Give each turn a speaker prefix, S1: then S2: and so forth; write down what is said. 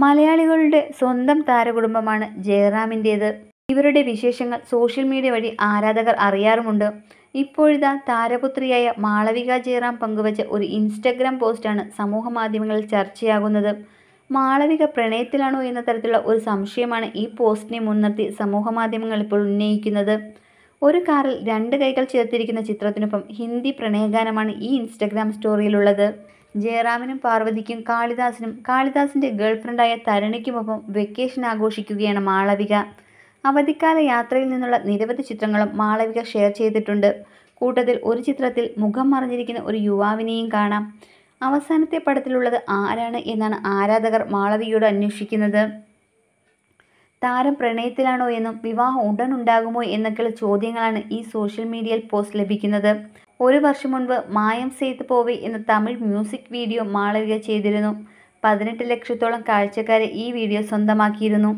S1: മലയാളികളുടെ സ്വന്തം താരകുടുംബമാണ് ജയറാമിൻ്റേത് ഇവരുടെ വിശേഷങ്ങൾ സോഷ്യൽ മീഡിയ വഴി ആരാധകർ അറിയാറുമുണ്ട് ഇപ്പോഴിതാ താരപുത്രിയായ മാളവിക ജയറാം പങ്കുവച്ച ഒരു ഇൻസ്റ്റഗ്രാം പോസ്റ്റാണ് സമൂഹ മാധ്യമങ്ങളിൽ ചർച്ചയാകുന്നത് മാളവിക പ്രണയത്തിലാണോ എന്ന തരത്തിലുള്ള ഒരു സംശയമാണ് ഈ പോസ്റ്റിനെ മുൻനിർത്തി സമൂഹ മാധ്യമങ്ങൾ ഇപ്പോൾ ഉന്നയിക്കുന്നത് ഒരു കാറിൽ രണ്ട് കൈകൾ ചേർത്തിരിക്കുന്ന ചിത്രത്തിനൊപ്പം ഹിന്ദി പ്രണയഗാനമാണ് ഈ ഇൻസ്റ്റഗ്രാം സ്റ്റോറിയിലുള്ളത് ജയറാമിനും പാർവതിക്കും കാളിദാസിനും കാളിദാസിൻ്റെ ഗേൾഫ്രണ്ടായ തരണിക്കുമൊപ്പം വെക്കേഷൻ ആഘോഷിക്കുകയാണ് മാളവിക അവധിക്കാല യാത്രയിൽ നിന്നുള്ള നിരവധി ചിത്രങ്ങളും മാളവിക ഷെയർ ചെയ്തിട്ടുണ്ട് കൂട്ടത്തിൽ ഒരു ചിത്രത്തിൽ മുഖം മറിഞ്ഞിരിക്കുന്ന ഒരു യുവാവിനെയും കാണാം അവസാനത്തെ പടത്തിലുള്ളത് ആരാണ് എന്നാണ് ആരാധകർ മാളവികയോട് അന്വേഷിക്കുന്നത് താരം പ്രണയത്തിലാണോ എന്നും വിവാഹം ഉടൻ ഉണ്ടാകുമോ എന്നൊക്കെയുള്ള ചോദ്യങ്ങളാണ് ഈ സോഷ്യൽ മീഡിയയിൽ പോസ്റ്റ് ലഭിക്കുന്നത് ഒരു വർഷം മുൻപ് മായം സെയ്ത് പോവി എന്ന തമിഴ് മ്യൂസിക് വീഡിയോ മാളവിക ചെയ്തിരുന്നു പതിനെട്ട് ലക്ഷത്തോളം കാഴ്ചക്കാരെ ഈ വീഡിയോ സ്വന്തമാക്കിയിരുന്നു